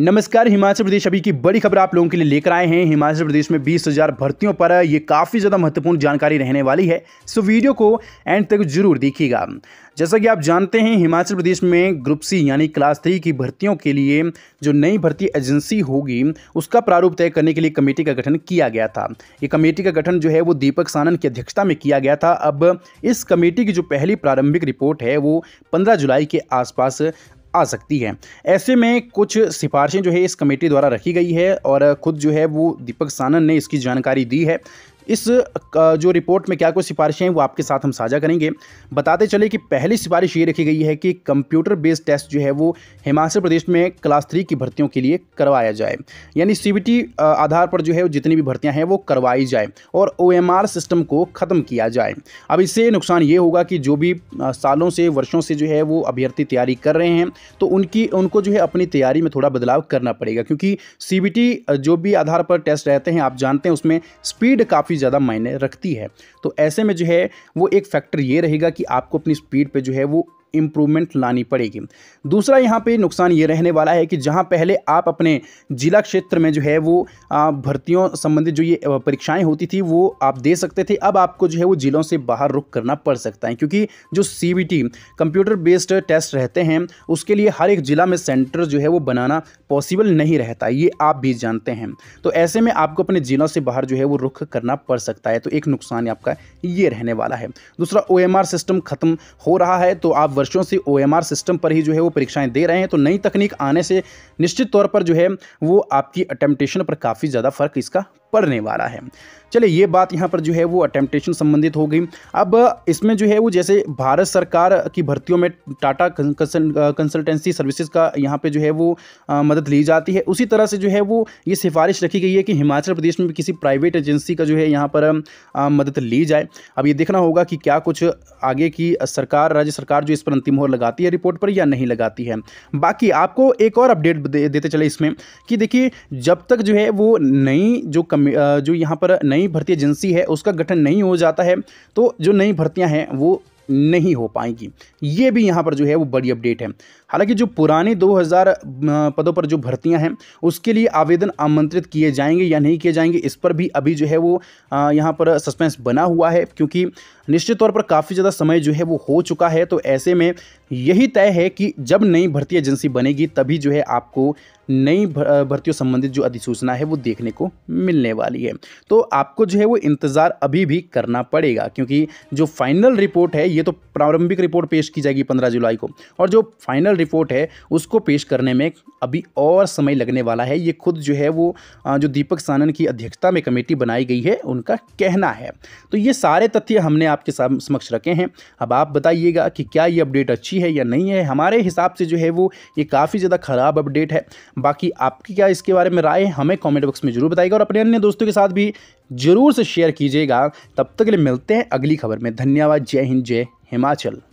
नमस्कार हिमाचल प्रदेश अभी की बड़ी खबर आप लोगों के लिए लेकर आए हैं हिमाचल प्रदेश में बीस हज़ार भर्तियों पर यह काफ़ी ज़्यादा महत्वपूर्ण जानकारी रहने वाली है सो वीडियो को एंड तक जरूर देखिएगा जैसा कि आप जानते हैं हिमाचल प्रदेश में ग्रुप सी यानी क्लास थ्री की भर्तियों के लिए जो नई भर्ती एजेंसी होगी उसका प्रारूप तय करने के लिए कमेटी का गठन किया गया था ये कमेटी का गठन जो है वो दीपक सानन की अध्यक्षता में किया गया था अब इस कमेटी की जो पहली प्रारंभिक रिपोर्ट है वो पंद्रह जुलाई के आसपास आ सकती है ऐसे में कुछ सिफारिशें जो है इस कमेटी द्वारा रखी गई है और खुद जो है वो दीपक सानन ने इसकी जानकारी दी है इस जो रिपोर्ट में क्या कोई सिफारिशें हैं वो आपके साथ हम साझा करेंगे बताते चले कि पहली सिफारिश ये रखी गई है कि कंप्यूटर बेस्ड टेस्ट जो है वो हिमाचल प्रदेश में क्लास थ्री की भर्तियों के लिए करवाया जाए यानी सी आधार पर जो है जितनी भी भर्तियाँ हैं वो करवाई जाए और ओ सिस्टम को ख़त्म किया जाए अब इससे नुकसान ये होगा कि जो भी सालों से वर्षों से जो है वो अभ्यर्थी तैयारी कर रहे हैं तो उनकी उनको जो है अपनी तैयारी में थोड़ा बदलाव करना पड़ेगा क्योंकि सी जो भी आधार पर टेस्ट रहते हैं आप जानते हैं उसमें स्पीड काफ़ी ज़्यादा मायने रखती है तो ऐसे में जो है वो एक फैक्टर ये रहेगा कि आपको अपनी स्पीड पर जो है वो इम्प्रूवमेंट लानी पड़ेगी दूसरा यहाँ पे नुकसान ये रहने वाला है कि जहाँ पहले आप अपने जिला क्षेत्र में जो है वो भर्तियों संबंधित जो ये परीक्षाएं होती थी वो आप दे सकते थे अब आपको जो है वो ज़िलों से बाहर रुक करना पड़ सकता है क्योंकि जो सी कंप्यूटर बेस्ड टेस्ट रहते हैं उसके लिए हर एक ज़िला में सेंटर जो है वो बनाना पॉसिबल नहीं रहता ये आप भी जानते हैं तो ऐसे में आपको अपने जिलों से बाहर जो है वो रुख करना पड़ सकता है तो एक नुकसान आपका ये रहने वाला है दूसरा ओ सिस्टम खत्म हो रहा है तो आप वर्षों से ओ सिस्टम पर ही जो है वो परीक्षाएँ दे रहे हैं तो नई तकनीक आने से निश्चित तौर पर जो है वो आपकी अटेम्पटेशन पर काफ़ी ज़्यादा फ़र्क इसका पड़ने वाला है चलिए ये बात यहाँ पर जो है वो अटेम्पटेशन संबंधित हो गई अब इसमें जो है वो जैसे भारत सरकार की भर्तियों में टाटा कंसल्टेंसी सर्विसेज का यहाँ पे जो है वो आ, मदद ली जाती है उसी तरह से जो है वो ये सिफारिश रखी गई है कि हिमाचल प्रदेश में भी किसी प्राइवेट एजेंसी का जो है यहाँ पर आ, मदद ली जाए अब ये देखना होगा कि क्या कुछ आगे की सरकार राज्य सरकार जो इस पर अंतिम मोहर लगाती है रिपोर्ट पर या नहीं लगाती है बाकी आपको एक और अपडेट देते चले इसमें कि देखिए जब तक जो है वो नई जो कम जो यहाँ पर नई भर्ती एजेंसी है उसका गठन नहीं हो जाता है तो जो नई भर्तियाँ हैं वो नहीं हो पाएंगी ये भी यहाँ पर जो है वो बड़ी अपडेट है हालांकि जो पुराने 2000 पदों पर जो भर्तियां हैं उसके लिए आवेदन आमंत्रित किए जाएंगे या नहीं किए जाएंगे इस पर भी अभी जो है वो यहाँ पर सस्पेंस बना हुआ है क्योंकि निश्चित तौर पर काफ़ी ज़्यादा समय जो है वो हो चुका है तो ऐसे में यही तय है कि जब नई भर्ती एजेंसी बनेगी तभी जो है आपको नई भर्तियों संबंधित जो अधिसूचना है वो देखने को मिलने वाली है तो आपको जो है वो इंतज़ार अभी भी करना पड़ेगा क्योंकि जो फाइनल रिपोर्ट है ये तो प्रारंभिक रिपोर्ट पेश की जाएगी पंद्रह जुलाई को और जो फाइनल रिपोर्ट है उसको पेश करने में अभी और समय लगने वाला है ये खुद जो है वो जो दीपक सानन की अध्यक्षता में कमेटी बनाई गई है उनका कहना है तो ये सारे तथ्य हमने आपके समक्ष रखे हैं अब आप बताइएगा कि क्या ये अपडेट अच्छी है या नहीं है हमारे हिसाब से जो है वो ये काफ़ी ज़्यादा ख़राब अपडेट है बाकी आपकी क्या इसके बारे में राय है हमें कॉमेंट बॉक्स में ज़रूर बताइएगा और अपने अन्य दोस्तों के साथ भी ज़रूर से शेयर कीजिएगा तब तक के लिए मिलते हैं अगली खबर में धन्यवाद जय हिंद जय हिमाचल